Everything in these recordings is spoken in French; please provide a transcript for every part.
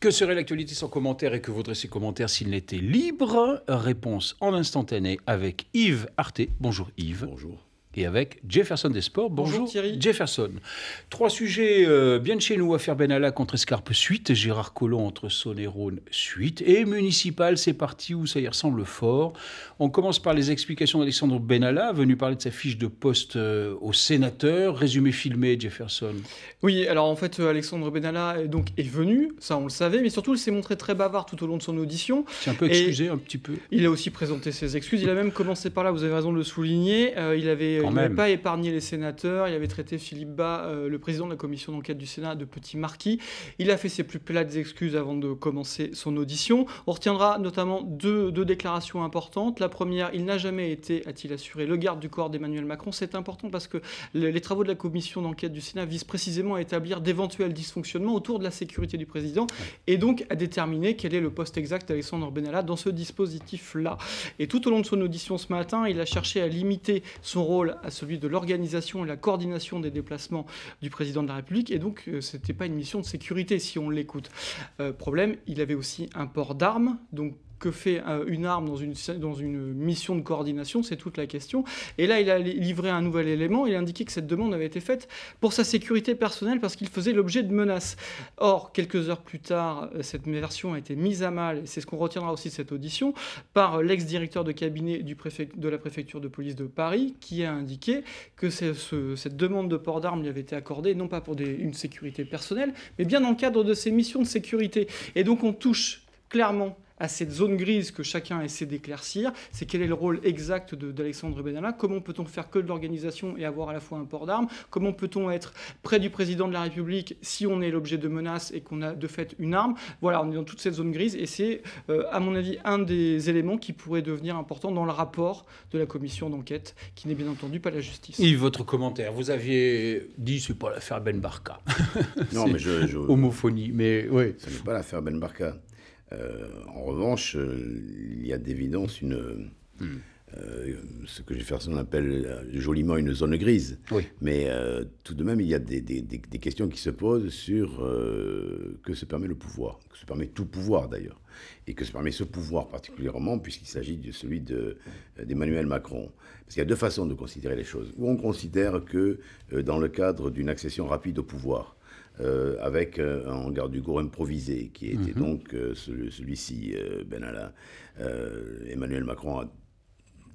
Que serait l'actualité sans commentaires et que vaudraient ces commentaires s'ils n'étaient libres Réponse en instantané avec Yves Arté. Bonjour Yves. Bonjour et avec Jefferson Desport. Bonjour, Bonjour Thierry. Jefferson. Trois sujets euh, bien de chez nous. Affaire Benalla contre Escarpe, suite. Gérard Collomb entre Saône et Rhône, suite. Et municipal, c'est parti où ça y ressemble fort. On commence par les explications d'Alexandre Benalla, venu parler de sa fiche de poste euh, au sénateur. Résumé filmé, Jefferson. Oui, alors en fait, euh, Alexandre Benalla donc, est venu, ça on le savait, mais surtout il s'est montré très bavard tout au long de son audition. C'est un peu excusé, un petit peu. Il a aussi présenté ses excuses. Il a même commencé par là, vous avez raison de le souligner. il avait il n'avait pas épargné les sénateurs. Il avait traité Philippe Bas, euh, le président de la commission d'enquête du Sénat, de petit marquis. Il a fait ses plus plates excuses avant de commencer son audition. On retiendra notamment deux, déclarations importantes. La première, il n'a jamais été, a-t-il assuré, le garde du corps d'Emmanuel Macron. C'est important parce que les travaux de la commission d'enquête du Sénat visent précisément à établir d'éventuels dysfonctionnements autour de la sécurité du président et donc à déterminer quel est le poste exact d'Alexandre Benalla dans ce dispositif-là. Et tout au long de son audition ce matin, il a cherché à limiter son rôle à celui de l'organisation et la coordination des déplacements du président de la République. Et donc, euh, ce n'était pas une mission de sécurité si on l'écoute. Euh, problème, il avait aussi un port d'armes, donc que fait euh, une arme dans une, dans une mission de coordination C'est toute la question. Et là, il a livré un nouvel élément. Il a indiqué que cette demande avait été faite pour sa sécurité personnelle parce qu'il faisait l'objet de menaces. Or, quelques heures plus tard, euh, cette version a été mise à mal, et c'est ce qu'on retiendra aussi de cette audition, par euh, l'ex-directeur de cabinet du de la préfecture de police de Paris qui a indiqué que cette demande de port d'armes lui avait été accordée non pas pour une sécurité personnelle, mais bien dans le cadre de ses missions de sécurité. Et donc on touche clairement à cette zone grise que chacun essaie d'éclaircir, c'est quel est le rôle exact d'Alexandre Benalla, comment peut-on faire que de l'organisation et avoir à la fois un port d'armes, comment peut-on être près du président de la République si on est l'objet de menaces et qu'on a de fait une arme. Voilà, on est dans toute cette zone grise et c'est, euh, à mon avis, un des éléments qui pourrait devenir important dans le rapport de la commission d'enquête, qui n'est bien entendu pas la justice. Et votre commentaire, vous aviez dit c'est pas l'affaire Ben Barca ».– non, mais je, Homophonie, mais oui. Ce n'est pas l'affaire Ben Barca. Euh, en revanche, euh, il y a d'évidence une. Euh, ce que Jefferson appelle joliment une zone grise. Mais tout de même, il y a des, questions qui se posent sur que se permet le pouvoir, que se permet tout pouvoir d'ailleurs, et que se permet ce pouvoir particulièrement, puisqu'il s'agit de celui d'Emmanuel Macron. Parce qu'il y a deux façons de considérer les choses. où on considère que dans le cadre d'une accession rapide au pouvoir, euh, avec euh, un garde du Gour improvisé, qui était mhm. donc euh, celui-ci, Benalla. Emmanuel Macron a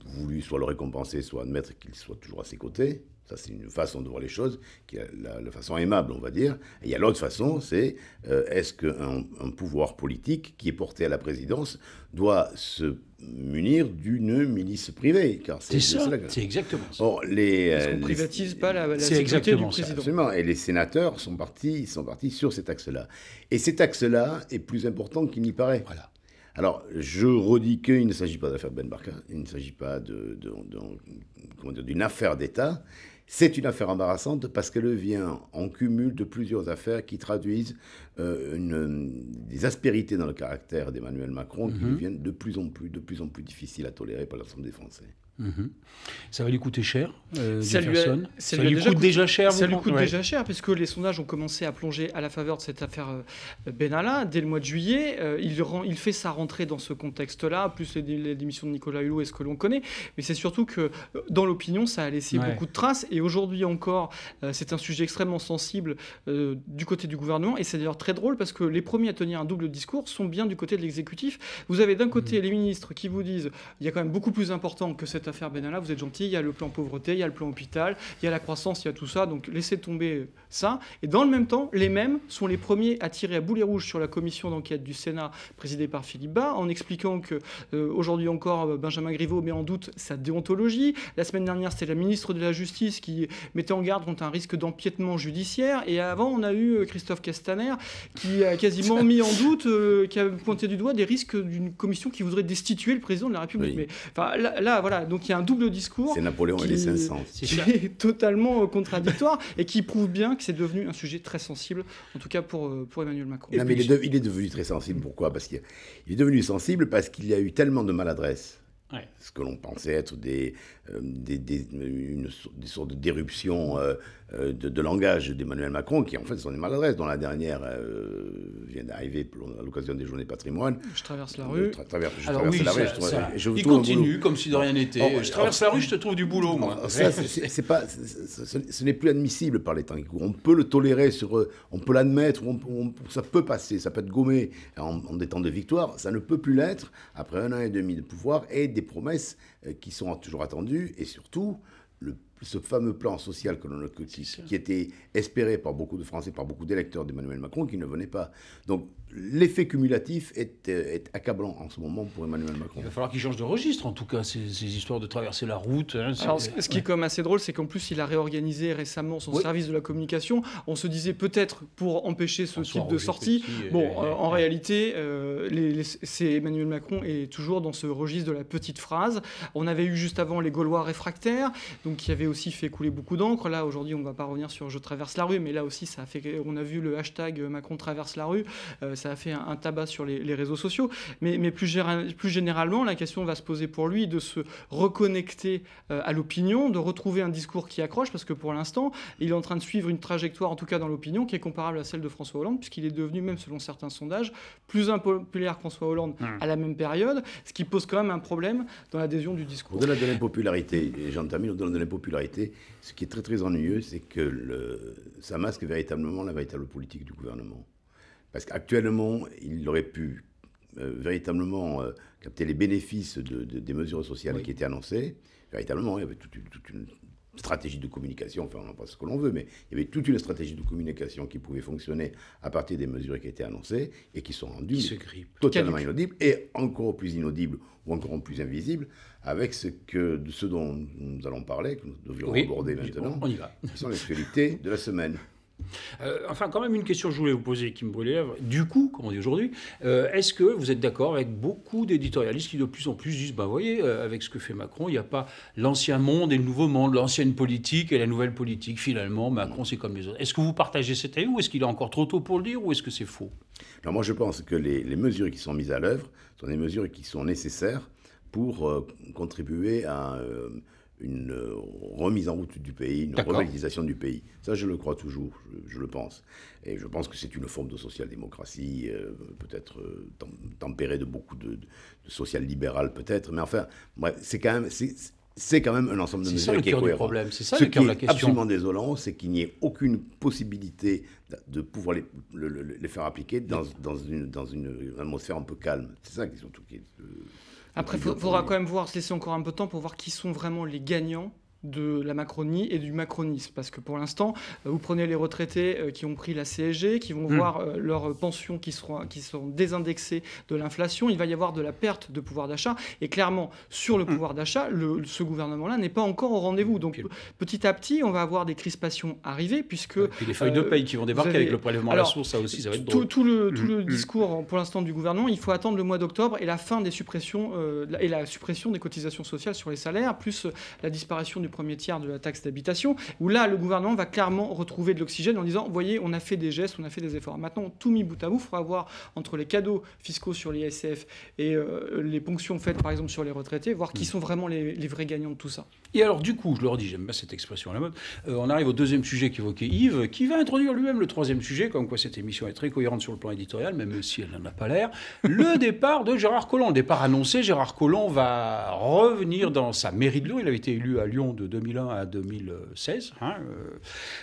voulu soit le récompenser, soit admettre qu'il soit toujours à ses côtés. Ça, c'est une façon de voir les choses, qui est la, façon aimable, on va dire. Et il y a l'autre façon, c'est euh, est-ce qu'un pouvoir politique qui est porté à la présidence doit se munir d'une milice privée car C'est ça, c'est exactement ça. Or, les, Parce on ne privatise pas la, la sécurité du président. Absolument, et les sénateurs sont partis, sont partis sur cet axe-là. Et cet axe-là est plus important qu'il n'y paraît. Voilà. Alors, je redis qu'il ne s'agit pas d'affaire Ben Barka, il ne s'agit pas d'une de, de, affaire d'État, c'est une affaire embarrassante parce qu'elle vient en cumul de plusieurs affaires qui traduisent euh, euh, des aspérités dans le caractère d'Emmanuel Macron qui mhm. deviennent de plus en plus, de plus en plus difficiles à tolérer par l'ensemble des Français. Mhm. Ça va lui coûter cher, euh, ça, lui, coûte déjà cher. Ça lui coûte déjà cher, puisque les sondages ont commencé à plonger à la faveur de cette affaire euh, Benalla. Dès le mois de juillet, euh, il, rend, il fait sa rentrée dans ce contexte-là, plus les, démissions de Nicolas Hulot et ce que l'on connaît. Mais c'est surtout que dans l'opinion, ça a laissé beaucoup de traces. Et aujourd'hui encore, c'est un sujet extrêmement sensible du côté du gouvernement. Et c'est d'ailleurs très drôle, parce que les premiers à tenir un double discours sont bien du côté de l'exécutif. Vous avez d'un côté mhm. les ministres qui vous disent il y a quand même beaucoup plus important que cette affaire Benalla, vous êtes gentil, il y a le plan pauvreté, il y a le plan hôpital, il y a la croissance, il y a tout ça, donc laissez tomber ça. Et dans le même temps, les mêmes sont les premiers à tirer à boulet rouge sur la commission d'enquête du Sénat présidée par Philippe Bas, en expliquant que euh, aujourd'hui encore, Benjamin Griveaux met en doute sa déontologie. La semaine dernière, c'était la ministre de la Justice qui mettait en garde contre un risque d'empiètement judiciaire. Et avant, on a eu euh, Christophe Castaner qui a quasiment mis en doute, euh, qui a pointé du doigt des risques d'une commission qui voudrait destituer le président de la République. Mais là, voilà donc il y a un double discours. C'est Napoléon et les 500. C'est totalement euh, contradictoire et qui prouve bien que c'est devenu un sujet très sensible, en tout cas pour, euh, Emmanuel Macron. il est, il est devenu très sensible. Pourquoi Parce qu'il est devenu sensible parce qu'il y a eu tellement de maladresses ce que l'on pensait être des, euh, des, des, une, des sortes d'éruptions euh, euh, de, langage d'Emmanuel Macron, qui en fait sont des maladresses, dont la dernière vient d'arriver à l'occasion des journées patrimoine. Je traverse la rue. je traverse la rue. je il continue comme si de rien n'était. Je traverse la rue, je te trouve du boulot, moi. Ça, c'est pas, ce n'est plus admissible par les temps qui courent. On peut le tolérer, sur, on peut l'admettre, on, ça peut passer, ça peut être gommé en, en des temps de victoire. Ça ne peut plus l'être après un an et demi de pouvoir et des promesses euh, qui sont toujours attendues et surtout le ce fameux plan social que l'on qui, qui était espéré par beaucoup de Français, par beaucoup d'électeurs d'Emmanuel Macron, qui ne venait pas. Donc l'effet cumulatif est, euh, est, accablant en ce moment pour Emmanuel Macron. Il va falloir qu'il change de registre, en tout cas, ces, histoires de traverser la route. Hein, ce, qui est quand même assez drôle, c'est qu'en plus, il a réorganisé récemment son service de la communication. On se disait peut-être pour empêcher ce type de sortie. Euh, bon, euh, en réalité, c'est Emmanuel Macron est toujours dans ce registre de la petite phrase. On avait eu juste avant les Gaulois réfractaires, donc il y avait aussi fait couler beaucoup d'encre. Là, aujourd'hui, on ne va pas revenir sur Je traverse la rue, mais là aussi, ça a fait, on a vu le hashtag Macron traverse la rue, euh, ça a fait un, tabac sur les, réseaux sociaux. Mais, plus, plus, généralement, la question va se poser pour lui de se reconnecter euh, à l'opinion, de retrouver un discours qui accroche, parce que pour l'instant, il est en train de suivre une trajectoire, en tout cas dans l'opinion, qui est comparable à celle de François Hollande, puisqu'il est devenu, même selon certains sondages, plus impopulaire que François Hollande hmm. à la même période, ce qui pose quand même un problème dans l'adhésion du discours. Au-delà de l'impopularité, et termine, au-delà de l'impopularité, ce qui est très très ennuyeux, c'est que ça masque véritablement la véritable politique du gouvernement. Parce qu'actuellement, il aurait pu euh, véritablement euh, capter les bénéfices des mesures sociales qui étaient annoncées. Véritablement, il y avait toute une stratégie de communication, enfin on en pas ce que l'on veut, mais il y avait toute une stratégie de communication qui pouvait fonctionner à partir des mesures qui étaient annoncées et qui sont rendues totalement inaudibles et encore plus inaudibles ou encore plus invisibles avec ce, que, ce dont nous allons parler, que nous devrions aborder maintenant, on va. qui sont actualités de la semaine. Euh, enfin, quand même, une question que je voulais vous poser qui me brûle lèvres. Du coup, comme on dit aujourd'hui, euh, est-ce que vous êtes d'accord avec beaucoup d'éditorialistes qui de plus en plus disent ben voyez, euh, avec ce que fait Macron, il n'y a pas l'ancien monde et le nouveau monde, l'ancienne politique et la nouvelle politique. Finalement, Macron, c'est comme les autres. Est-ce que vous partagez cet avis ou est-ce qu'il est encore trop tôt pour le dire ou est-ce que c'est faux Non, moi, je pense que les mesures qui sont mises à l'œuvre sont des mesures qui sont nécessaires pour contribuer à une euh, remise en route du pays, une revitalisation du pays. Ça, je le crois toujours, je, le pense. Et je pense que c'est une forme de social-démocratie, euh, peut-être euh, tempérée de beaucoup de, social-libéral, peut-être. Mais enfin, c'est quand même... C'est quand même un ensemble de mesures qui est cohérent. problème, c'est ça Ce le cœur qui de la question. est absolument désolant, c'est qu'il n'y ait aucune possibilité de pouvoir les, faire appliquer dans, une, dans une atmosphère un peu calme. C'est ça qui, tout qui après, il faudra quand même voir, se laisser encore un peu de temps pour voir qui sont vraiment les gagnants de la Macronie et du macronisme. Parce que pour l'instant, euh, vous prenez les retraités euh, qui ont pris la CSG, qui vont hmm. voir euh, leurs pensions qui, seront, qui sont désindexées de l'inflation, il va y avoir de la perte de pouvoir d'achat. Et clairement, sur le hmm. pouvoir d'achat, ce gouvernement-là n'est pas encore au rendez-vous. Donc petit à petit, on va avoir des crispations arriver, puisque... Et puis les feuilles de paye qui vont débarquer avec le prélèvement à la source, ça aussi, ça va être Tout, le, tout hmm. le discours pour l'instant du gouvernement, il faut attendre le mois d'octobre et la fin des suppressions et la suppression des cotisations sociales sur les salaires, plus la disparition du premier tiers de la taxe d'habitation, où là, le gouvernement va clairement retrouver de l'oxygène en disant, voyez, on a fait des gestes, on a fait des efforts. Maintenant, tout mis bout à bout, il faudra voir entre les cadeaux fiscaux sur l'ISF et euh, les ponctions faites, par exemple, sur les retraités, voir qui mm. sont vraiment les, vrais gagnants de tout ça. Et alors, du coup, je leur dis, j'aime bien cette expression à la mode, euh, on arrive au deuxième sujet qu'évoquait Yves, qui va introduire lui-même le troisième sujet, comme quoi cette émission est très cohérente sur le plan éditorial, même si elle n'en a pas l'air, le départ de Gérard Collomb. Départ annoncé, Gérard Collomb va revenir dans sa mairie de Lyon. Il avait été élu à Lyon de de 2001 à 2016, hein,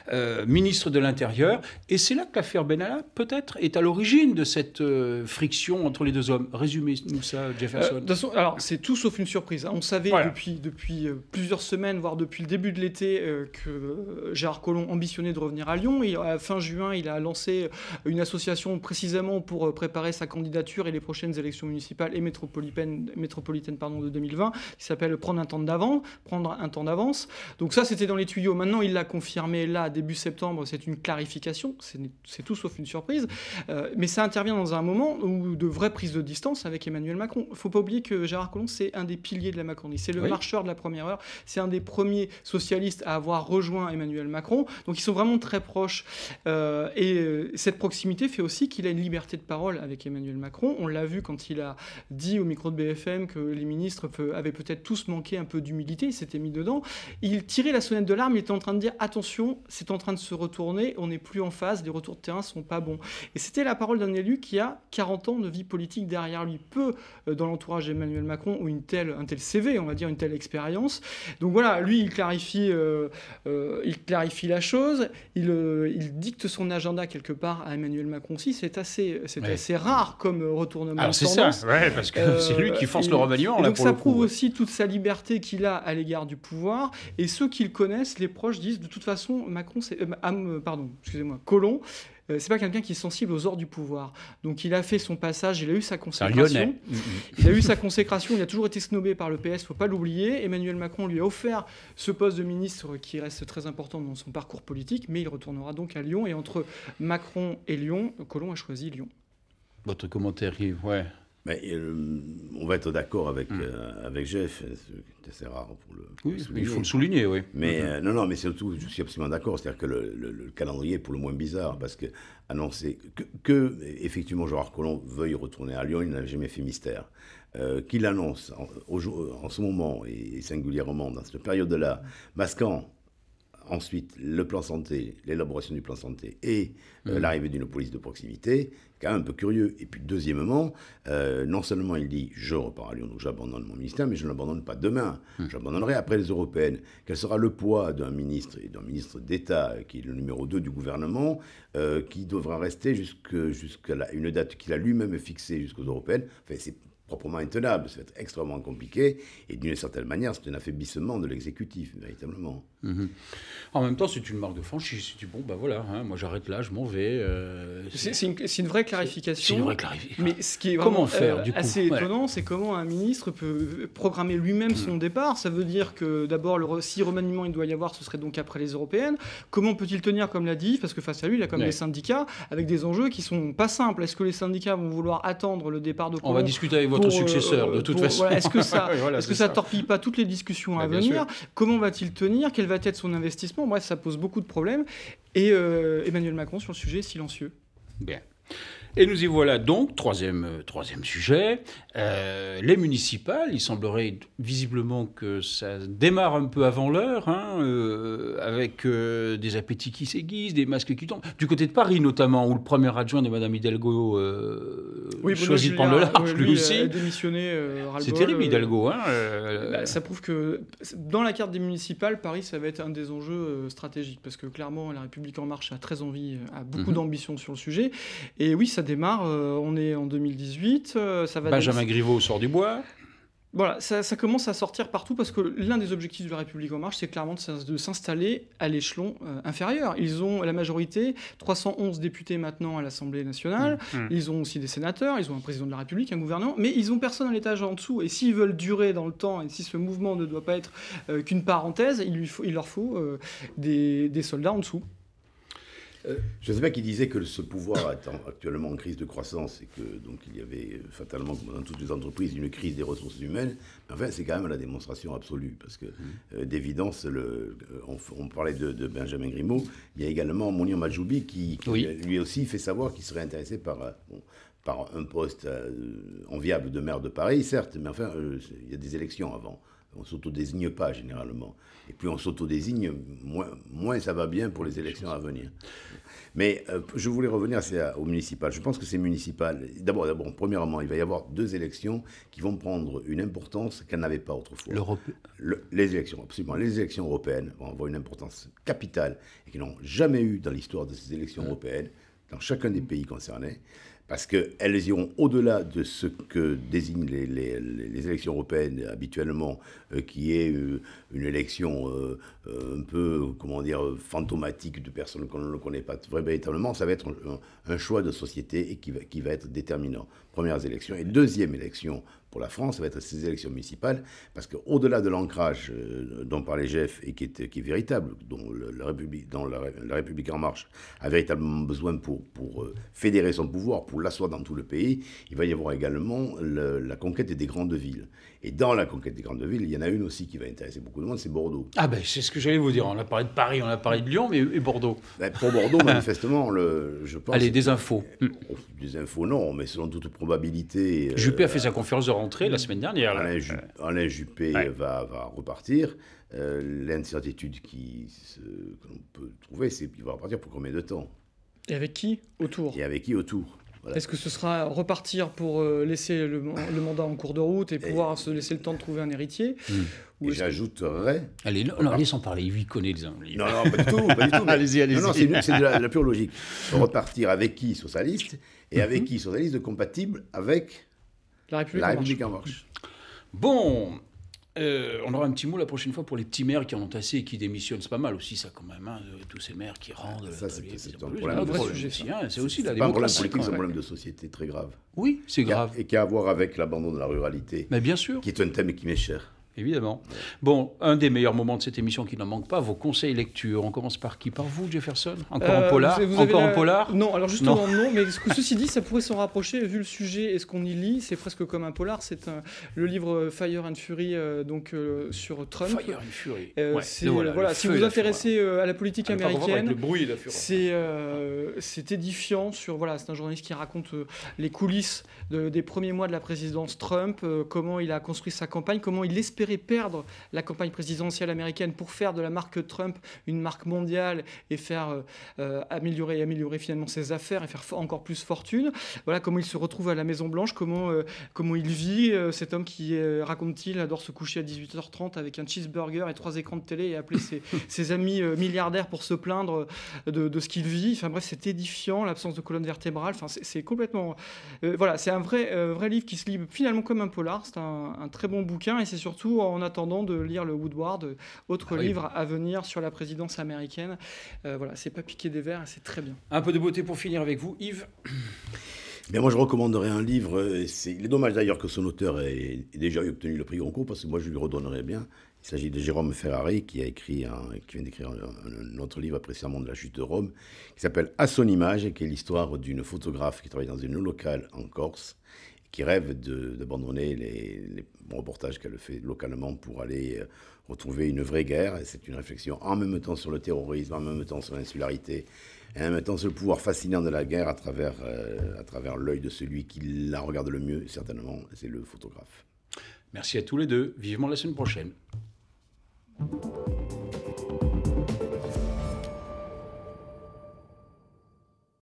euh, euh, ministre de l'Intérieur. Et c'est là que l'affaire Benalla, peut-être, est à l'origine de cette euh, friction entre les deux hommes. Résumez-nous ça, Jefferson. Façon, alors, c'est tout sauf une surprise. Hein. On savait depuis, plusieurs semaines, voire depuis le début de l'été, que Gérard Collomb ambitionnait de revenir à Lyon. Et à fin juin, il a lancé une association précisément pour préparer sa candidature et les prochaines élections municipales et métropolitaines, de 2020, qui s'appelle Prendre un temps d'avant. Prendre un temps d'avant. Donc ça, c'était dans les tuyaux. Maintenant, il l'a confirmé là, début septembre, c'est une clarification, c'est tout sauf une surprise. Euh, mais ça intervient dans un moment où de vraies prises de distance avec Emmanuel Macron. Il faut pas oublier que Gérard Collomb, c'est un des piliers de la Macronie, c'est le marcheur de la première heure, c'est un des premiers socialistes à avoir rejoint Emmanuel Macron. Donc ils sont vraiment très proches. Euh, et euh, cette proximité fait aussi qu'il a une liberté de parole avec Emmanuel Macron. On l'a vu quand il a dit au micro de BFM que les ministres avaient peut-être tous manqué un peu d'humilité, il s'était mis dedans. Il tirait la sonnette de l'arme, il était en train de dire attention, c'est en train de se retourner, on n'est plus en phase, les retours de terrain sont pas bons. Et c'était la parole d'un élu qui a 40 ans de vie politique derrière lui, peu euh, dans l'entourage d'Emmanuel Macron ou une telle, un tel CV, on va dire une telle expérience. Donc voilà, lui il clarifie, euh, euh, il clarifie la chose, il, dicte son agenda quelque part à Emmanuel Macron aussi. C'est assez, c'est assez rare comme retournement. Ah, c'est ça, parce que c'est lui qui force le remaniement. donc ça prouve aussi toute sa liberté qu'il a à l'égard du pouvoir. Et ceux qui le connaissent, les proches, disent de toute façon, Macron, c'est, euh, euh, pardon, excusez-moi, Colomb, euh, c'est pas quelqu'un qui est sensible aux ordres du pouvoir. Donc il a fait son passage, il a eu sa consécration. Mm, mm. Il a eu sa consécration, il a toujours été snobé par le PS, faut pas l'oublier. Emmanuel Macron lui a offert ce poste de ministre qui reste très important dans son parcours politique, mais il retournera donc à Lyon. Et entre Macron et Lyon, Colomb a choisi Lyon. Votre commentaire, Yves, ouais. Mais, euh, on va être d'accord avec, hmm. euh, avec Jeff, hein, c'est rare pour le, oui, Il faut le souligner, oui. Mais hmm. euh, non, non, mais surtout, je suis absolument d'accord. C'est-à-dire que le, calendrier est pour le moins bizarre, parce que annoncer que, effectivement, Gérard Collomb veuille retourner à Lyon, il n'a jamais fait mystère. qu'il annonce en, en, ce moment, et singulièrement dans cette période-là, hmm. masquant ensuite le plan santé, l'élaboration du plan santé et euh, mm. l'arrivée d'une police de proximité, quand même un peu curieux. Et puis deuxièmement, euh, non seulement il dit je repars à Lyon, donc j'abandonne mon ministère, mais je ne l'abandonne pas demain, mm. j'abandonnerai après les européennes. Quel sera le poids d'un ministre et d'un ministre d'État qui est le numéro 2 du gouvernement, euh, qui devra rester jusqu'à une date qu'il a lui-même fixée jusqu'aux européennes Enfin, c'est proprement intenable. Ça va être extrêmement compliqué. Et d'une certaine manière, c'est un affaiblissement de l'exécutif, véritablement. Mm-hmm. En même temps, c'est une marque de franchise. suis bon, ben voilà, hein, moi j'arrête là, je m'en vais. Euh, c'est une, vraie clarification. C'est une vraie clarification. Mais ce qui est vraiment, faire, euh, du coup assez étonnant, c'est comment un ministre peut programmer lui-même mm. son départ. Ça veut dire que d'abord, si remaniement il doit y avoir, ce serait donc après les européennes. Comment peut-il tenir, comme l'a dit, parce que face à lui, il a quand même syndicats avec des enjeux qui sont pas simples. Est-ce que les syndicats vont vouloir attendre le départ de On va discuter avec votre votre euh, successeur, de toute façon. est-ce que ça, torpille pas toutes les discussions à venir Comment va-t-il tenir Quel va être son investissement Bref, ça pose beaucoup de problèmes. Et euh, Emmanuel Macron sur le sujet silencieux. Bien. Et nous y voilà donc, troisième, euh, troisième sujet, les municipales. Il semblerait visiblement que ça démarre un peu avant l'heure, hein, avec des appétits qui s'aiguisent, des masques qui tombent. Du côté de Paris notamment, où le premier adjoint de Mme Hidalgo oui, choisi de prendre le large, lui, aussi. Euh, euh, c'est terrible, euh, Hidalgo. Hein, bah, ça prouve que dans la carte des municipales, Paris, ça va être un des enjeux stratégiques. Parce que clairement, La République En Marche a très envie, a beaucoup mhm. d'ambition sur le sujet. Et oui, ça démarre. on est en 2018. ça va Benjamin Griveaux sort du bois. Voilà, ça, commence à sortir partout parce que l'un des objectifs de la République en marche, c'est clairement de s'installer à l'échelon euh, inférieur. Ils ont la majorité, 311 députés maintenant à l'Assemblée nationale, mmh, mmh. ils ont aussi des sénateurs, ils ont un président de la République, un gouvernement, mais ils ont personne à l'étage en dessous. Et s'ils veulent durer dans le temps, et si ce mouvement ne doit pas être euh, qu'une parenthèse, il, leur faut euh, des soldats en dessous. Euh, Je ne sais pas qui disait que ce pouvoir est actuellement en crise de croissance et que donc il y avait euh, fatalement, comme dans toutes les entreprises, une crise des ressources humaines. Mais enfin, c'est quand même la démonstration absolue parce que mmh. euh, d'évidence, on, parlait de, Benjamin Grimaud, il y a également Mounir Majoubi qui, lui aussi fait savoir qu'il serait intéressé par. un poste enviable de maire de Paris, certes, mais enfin, il y a des élections avant. On s'autodésigne pas généralement. Et plus on s'autodésigne, moins, moins ça va bien pour les élections à venir. Mais euh, je voulais revenir au municipal. Je pense que c'est municipal. D'abord, d'abord, premièrement, il va y avoir deux élections qui vont prendre une importance qu'elles n'avaient pas autrefois. les élections, absolument. Les élections européennes vont avoir une importance capitale et qu'elles n'ont jamais eu dans l'histoire de ces élections euh. européennes dans chacun des pays concernés parce qu'elles iront au-delà de ce que désignent les, élections européennes habituellement, euh, qui est euh, une élection euh, un peu, comment dire, fantomatique de personnes qu'on ne connaît pas véritablement. Ça va être un, choix de société et qui, va, qui va être déterminant. Premières élections. Et deuxième élection pour la France, ça va être ces élections municipales, parce qu'au-delà de l'ancrage euh, dont parlait Jeff et qui est, qui véritable, dont, le, la, République, la, en marche a véritablement besoin pour, pour euh, fédérer son pouvoir, pour l'asseoir dans tout le pays, il va y avoir également la conquête des grandes villes. Et dans la conquête des grandes villes, il y en a une aussi qui va intéresser beaucoup de monde, c'est Bordeaux. Ah ben c'est ce que j'allais vous dire, on a parlé de Paris, on a parlé de Lyon, mais et Bordeaux ben, Pour Bordeaux, manifestement, le, je pense... Allez, des infos. Oh, des infos, non, mais selon toute probabilité... Juppé a euh, fait sa conférence de rentré la semaine dernière. Euh, Alain, Juppé va, repartir. Euh, l'incertitude qui l'on peut trouver, c'est qu'il va repartir pour combien de temps Et avec qui autour Et avec qui autour Est-ce que ce sera repartir pour euh, laisser le, mandat en cours de route et, pouvoir se laisser le temps de trouver un héritier hmm. j'ajouterais. Allez, non, non laisse en parler, il connaît les uns. Non, non, pas du tout, pas allez-y, allez-y. Non, c'est de la, pure logique. Repartir avec qui sur sa liste et mhm. avec qui sur sa liste compatible avec la République, la République en, marche. Bon, euh, on aura un petit mot la prochaine fois pour les petits maires qui en ont assez et qui démissionnent. C'est pas mal aussi, ça, quand même, hein, euh, tous ces maires qui rendent. Ça, c'est un problème. C'est aussi la démocratie. C'est un problème politique, c'est un problème de société très grave. Oui, c'est grave. et qui a à voir avec l'abandon de la ruralité. Mais bien sûr. Qui est un thème qui m'est cher. Évidemment. Bon, un des meilleurs moments de cette émission qui n'en manque pas, vos conseils lecture. On commence par qui Par vous, Jefferson Encore un euh, polar Encore polar Non, alors justement, non, mais ceci dit, ça pourrait s'en rapprocher. Vu le sujet et ce qu'on y lit, c'est presque comme un polar. C'est le livre euh, Fire and Fury euh, donc, sur Trump. Fire and Fury. si vous vous intéressez à la politique ah, américaine, c'est, édifiant. Sur, voilà, c'est un journaliste qui raconte les coulisses des premiers mois de la présidence Trump, comment il a construit sa campagne, comment il espère perdre la campagne présidentielle américaine pour faire de la marque Trump une marque mondiale et faire euh, euh, améliorer améliorer finalement ses affaires et faire encore plus fortune. Voilà comment il se retrouve à la Maison Blanche, comment euh, comment il vit cet homme qui raconte-t-il adore se coucher à 18h30 avec un cheeseburger et trois écrans de télé et appeler ses, amis milliardaires pour se plaindre de, ce qu'il vit. Enfin bref, c'est édifiant l'absence de colonne vertébrale. Enfin c'est complètement voilà, c'est un vrai vrai livre qui se lit finalement comme un polar. C'est un très bon bouquin et c'est surtout en attendant de lire le Woodward, autre ah livre à venir sur la présidence américaine. Euh, voilà, c'est pas piqué des verres, c'est très bien. Un peu de beauté pour finir avec vous, Yves. Mais moi, je recommanderais un livre. C'est. Il est dommage d'ailleurs que son auteur ait déjà obtenu le prix Goncourt, parce que moi, je lui redonnerais bien. Il s'agit de Jérôme Ferrari, qui, a écrit qui vient d'écrire un... autre livre précédemment de la chute de Rome, qui s'appelle À son image, et qui est l'histoire d'une photographe qui travaille dans une locale en Corse qui rêve d'abandonner les, les, reportages qu'elle fait localement pour aller euh, retrouver une vraie guerre. C'est une réflexion en même temps sur le terrorisme, en même temps sur l'insularité, et en même temps sur le pouvoir fascinant de la guerre à travers, euh, à travers l'œil de celui qui la regarde le mieux, certainement, c'est le photographe. Merci à tous les deux. Vivement la semaine prochaine.